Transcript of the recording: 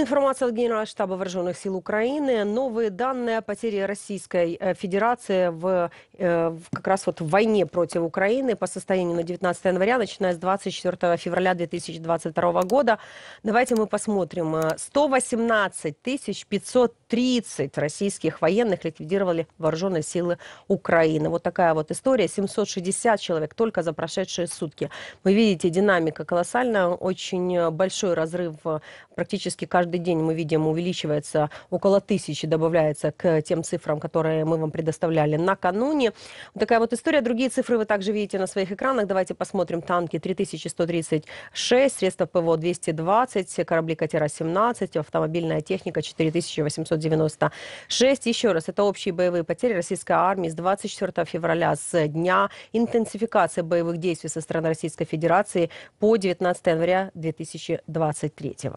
информация от Генерального штаба Вооруженных сил Украины. Новые данные о потере Российской э, Федерации в, э, в как раз вот в войне против Украины по состоянию на 19 января, начиная с 24 февраля 2022 года. Давайте мы посмотрим. 118 э, 500 30 российских военных ликвидировали вооруженные силы Украины. Вот такая вот история. 760 человек только за прошедшие сутки. Вы видите, динамика колоссальная, очень большой разрыв. Э, практически каждый день мы видим увеличивается около тысячи, добавляется к тем цифрам, которые мы вам предоставляли накануне. Вот такая вот история. Другие цифры вы также видите на своих экранах. Давайте посмотрим. Танки 3136, средства ПВО 220, корабли-катера 17, автомобильная техника 4800 996. Еще раз, это общие боевые потери российской армии с 24 февраля, с дня интенсификации боевых действий со стороны Российской Федерации по 19 января 2023.